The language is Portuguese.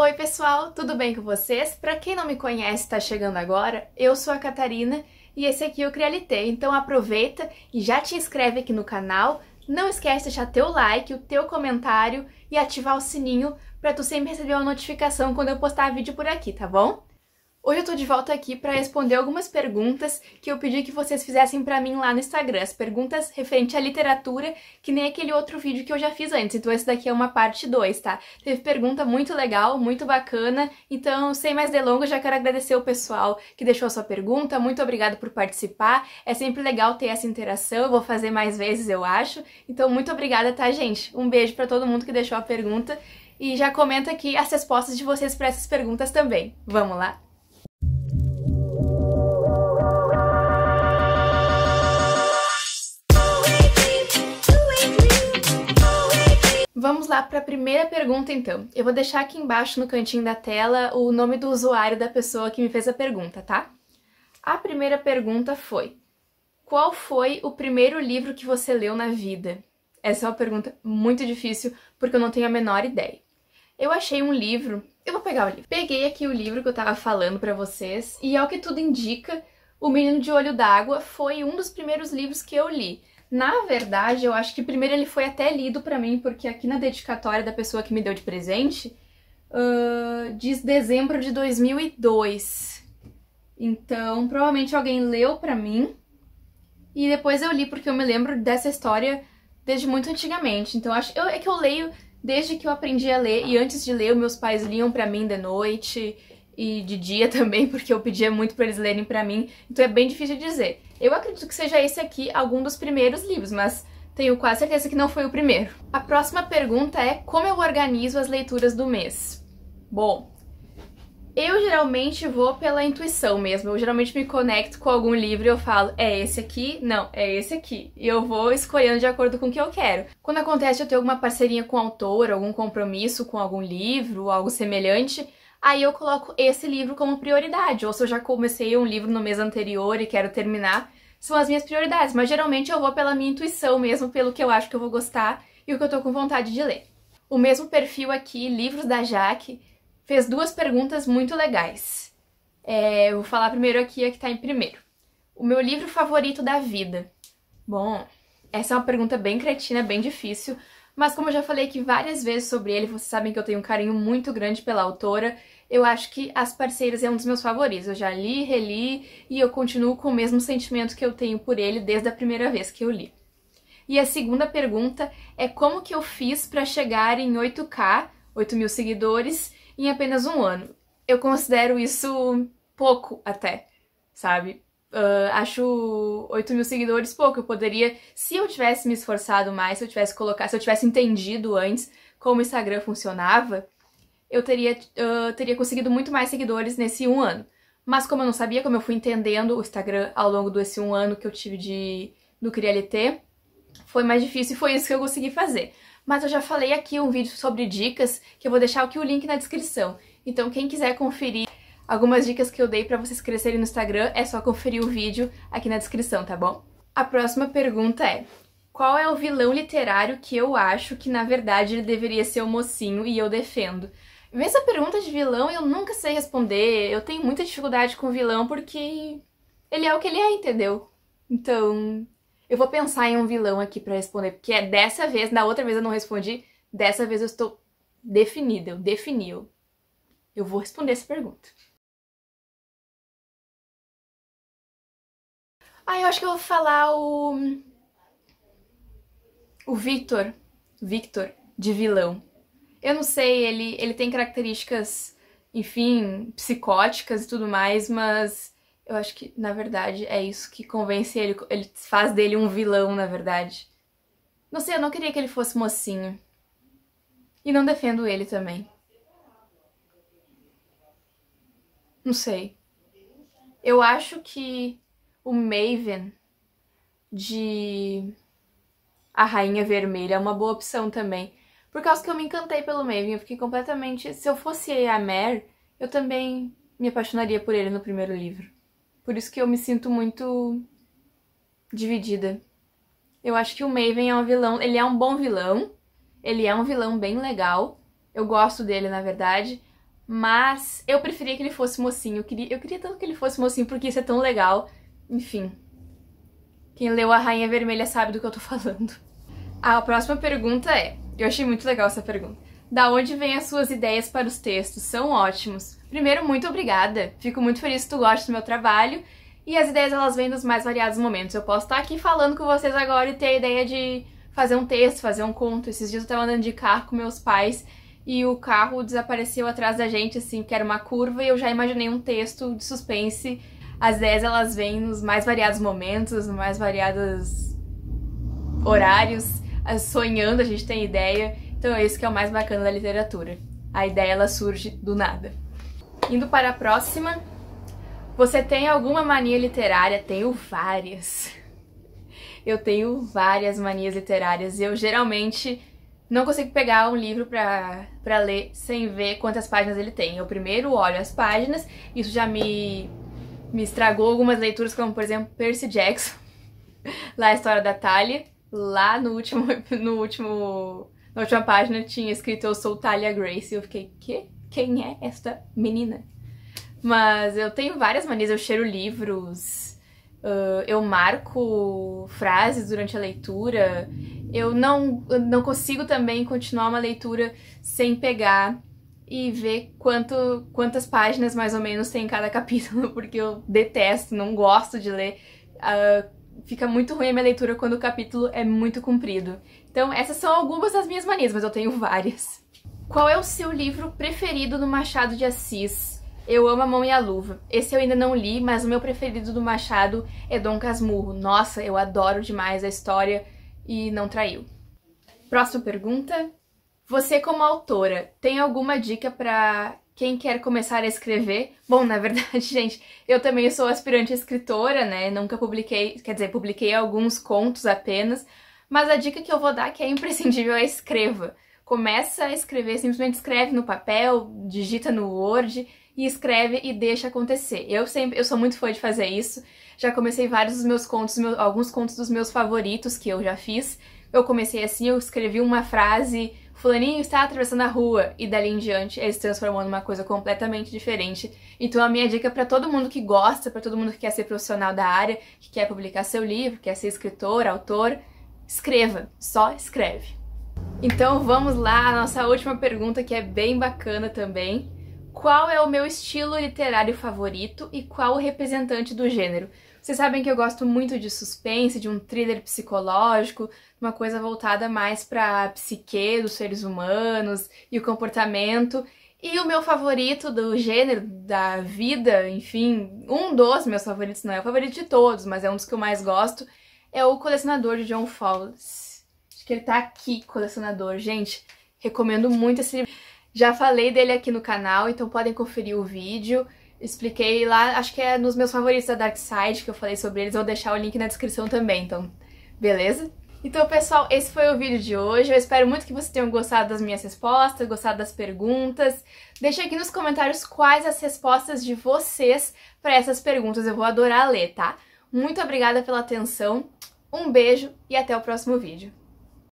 Oi, pessoal, tudo bem com vocês? Para quem não me conhece e está chegando agora, eu sou a Catarina e esse aqui é o Crialité. Então aproveita e já te inscreve aqui no canal. Não esquece de deixar teu like, o teu comentário e ativar o sininho para tu sempre receber uma notificação quando eu postar vídeo por aqui, tá bom? Hoje eu tô de volta aqui para responder algumas perguntas que eu pedi que vocês fizessem para mim lá no Instagram, as perguntas referente à literatura, que nem aquele outro vídeo que eu já fiz antes, então esse daqui é uma parte 2, tá? Teve pergunta muito legal, muito bacana, então sem mais delongas já quero agradecer o pessoal que deixou a sua pergunta, muito obrigada por participar, é sempre legal ter essa interação, eu vou fazer mais vezes eu acho, então muito obrigada, tá gente? Um beijo para todo mundo que deixou a pergunta e já comenta aqui as respostas de vocês para essas perguntas também, vamos lá? para a primeira pergunta então. Eu vou deixar aqui embaixo no cantinho da tela o nome do usuário da pessoa que me fez a pergunta, tá? A primeira pergunta foi: Qual foi o primeiro livro que você leu na vida? Essa é uma pergunta muito difícil porque eu não tenho a menor ideia. Eu achei um livro, eu vou pegar o livro. Peguei aqui o livro que eu tava falando para vocês e ao que tudo indica, O Menino de Olho d'Água foi um dos primeiros livros que eu li. Na verdade, eu acho que primeiro ele foi até lido para mim, porque aqui na dedicatória da pessoa que me deu de presente, uh, diz dezembro de 2002. Então, provavelmente alguém leu para mim e depois eu li, porque eu me lembro dessa história desde muito antigamente. Então, acho, eu, é que eu leio desde que eu aprendi a ler, e antes de ler, meus pais liam para mim de noite e de dia também, porque eu pedia muito para eles lerem para mim, então é bem difícil dizer. Eu acredito que seja esse aqui algum dos primeiros livros, mas tenho quase certeza que não foi o primeiro. A próxima pergunta é como eu organizo as leituras do mês? Bom, eu geralmente vou pela intuição mesmo. Eu geralmente me conecto com algum livro e eu falo, é esse aqui? Não, é esse aqui. E eu vou escolhendo de acordo com o que eu quero. Quando acontece eu ter alguma parceria com o autor, algum compromisso com algum livro, algo semelhante, aí eu coloco esse livro como prioridade. Ou se eu já comecei um livro no mês anterior e quero terminar, são as minhas prioridades. Mas geralmente eu vou pela minha intuição mesmo, pelo que eu acho que eu vou gostar e o que eu tô com vontade de ler. O mesmo perfil aqui, Livros da Jaque, fez duas perguntas muito legais. É, eu vou falar primeiro aqui, a que tá em primeiro. O meu livro favorito da vida? Bom, essa é uma pergunta bem cretina, bem difícil, mas como eu já falei aqui várias vezes sobre ele, vocês sabem que eu tenho um carinho muito grande pela autora. Eu acho que As Parceiras é um dos meus favoritos. Eu já li, reli e eu continuo com o mesmo sentimento que eu tenho por ele desde a primeira vez que eu li. E a segunda pergunta é como que eu fiz para chegar em 8K, 8 mil seguidores, em apenas um ano? Eu considero isso pouco até, sabe? Uh, acho 8 mil seguidores pouco. Eu poderia, se eu tivesse me esforçado mais, se eu tivesse colocado, se eu tivesse entendido antes como o Instagram funcionava, eu teria, uh, teria conseguido muito mais seguidores nesse um ano. Mas como eu não sabia, como eu fui entendendo o Instagram ao longo desse um ano que eu tive de no CriaLT, foi mais difícil e foi isso que eu consegui fazer. Mas eu já falei aqui um vídeo sobre dicas, que eu vou deixar aqui o link na descrição. Então quem quiser conferir Algumas dicas que eu dei para vocês crescerem no Instagram é só conferir o vídeo aqui na descrição, tá bom? A próxima pergunta é: qual é o vilão literário que eu acho que na verdade ele deveria ser o mocinho e eu defendo? Essa pergunta de vilão eu nunca sei responder. Eu tenho muita dificuldade com o vilão porque ele é o que ele é, entendeu? Então, eu vou pensar em um vilão aqui para responder, porque é dessa vez, na outra vez eu não respondi, dessa vez eu estou definida, eu defini. eu vou responder essa pergunta. Ah, eu acho que eu vou falar o. O Victor. Victor, de vilão. Eu não sei, ele, ele tem características, enfim, psicóticas e tudo mais, mas eu acho que, na verdade, é isso que convence ele. Ele faz dele um vilão, na verdade. Não sei, eu não queria que ele fosse mocinho. E não defendo ele também. Não sei. Eu acho que o Maven de A Rainha Vermelha é uma boa opção também. Por causa que eu me encantei pelo Maven, eu fiquei completamente. Se eu fosse a Mare, eu também me apaixonaria por ele no primeiro livro. Por isso que eu me sinto muito dividida. Eu acho que o Maven é um vilão, ele é um bom vilão, ele é um vilão bem legal. Eu gosto dele, na verdade. Mas eu preferia que ele fosse mocinho. Eu queria, eu queria tanto que ele fosse mocinho, porque isso é tão legal. Enfim. Quem leu A Rainha Vermelha sabe do que eu tô falando. A próxima pergunta é... Eu achei muito legal essa pergunta. Da onde vêm as suas ideias para os textos? São ótimos. Primeiro, muito obrigada. Fico muito feliz que tu goste do meu trabalho. E as ideias, elas vêm dos mais variados momentos. Eu posso estar aqui falando com vocês agora e ter a ideia de fazer um texto, fazer um conto. Esses dias eu estava andando de carro com meus pais e o carro desapareceu atrás da gente, assim, que era uma curva, e eu já imaginei um texto de suspense as 10 elas vêm nos mais variados momentos, nos mais variados horários, ah, sonhando, a gente tem ideia. Então é isso que é o mais bacana da literatura. A ideia ela surge do nada. Indo para a próxima, você tem alguma mania literária? Tenho várias. Eu tenho várias manias literárias e eu geralmente não consigo pegar um livro pra, pra ler sem ver quantas páginas ele tem. Eu primeiro olho as páginas, isso já me me estragou algumas leituras, como por exemplo Percy Jackson, lá a história da Talia. Lá no último, no último, na última página tinha escrito Eu sou Talia Grace. E eu fiquei, que? Quem é esta menina? Mas eu tenho várias manias, eu cheiro livros, uh, eu marco frases durante a leitura. Eu não, eu não consigo também continuar uma leitura sem pegar e ver quanto, quantas páginas mais ou menos tem em cada capítulo, porque eu detesto, não gosto de ler. Uh, fica muito ruim a minha leitura quando o capítulo é muito comprido. Então, essas são algumas das minhas manias, mas eu tenho várias. Qual é o seu livro preferido do Machado de Assis? Eu amo A Mão e a Luva. Esse eu ainda não li, mas o meu preferido do Machado é Dom Casmurro. Nossa, eu adoro demais a história e não traiu. Próxima pergunta. Você, como autora, tem alguma dica para quem quer começar a escrever? Bom, na verdade, gente, eu também sou aspirante escritora, né? Nunca publiquei, quer dizer, publiquei alguns contos apenas, mas a dica que eu vou dar que é imprescindível é escreva. Começa a escrever, simplesmente escreve no papel, digita no Word e escreve e deixa acontecer. Eu sempre, eu sou muito fã de fazer isso. Já comecei vários dos meus contos, alguns contos dos meus favoritos que eu já fiz. Eu comecei assim, eu escrevi uma frase Fulaninho está atravessando a rua e dali em diante ele se transformou numa coisa completamente diferente. Então a minha dica para todo mundo que gosta, para todo mundo que quer ser profissional da área, que quer publicar seu livro, quer ser escritor, autor, escreva, só escreve. Então vamos lá, a nossa última pergunta que é bem bacana também. Qual é o meu estilo literário favorito e qual o representante do gênero? Vocês sabem que eu gosto muito de suspense, de um thriller psicológico, uma coisa voltada mais para a psique dos seres humanos e o comportamento. E o meu favorito do gênero, da vida, enfim, um dos meus favoritos, não é o favorito de todos, mas é um dos que eu mais gosto, é o Colecionador de John Fowles. Acho que ele tá aqui, Colecionador. Gente, recomendo muito esse livro. Já falei dele aqui no canal, então podem conferir o vídeo. Expliquei lá, acho que é nos meus favoritos da Dark Side que eu falei sobre eles, vou deixar o link na descrição também, então, beleza? Então, pessoal, esse foi o vídeo de hoje. Eu espero muito que vocês tenham gostado das minhas respostas, gostado das perguntas. Deixe aqui nos comentários quais as respostas de vocês para essas perguntas. Eu vou adorar ler, tá? Muito obrigada pela atenção, um beijo e até o próximo vídeo.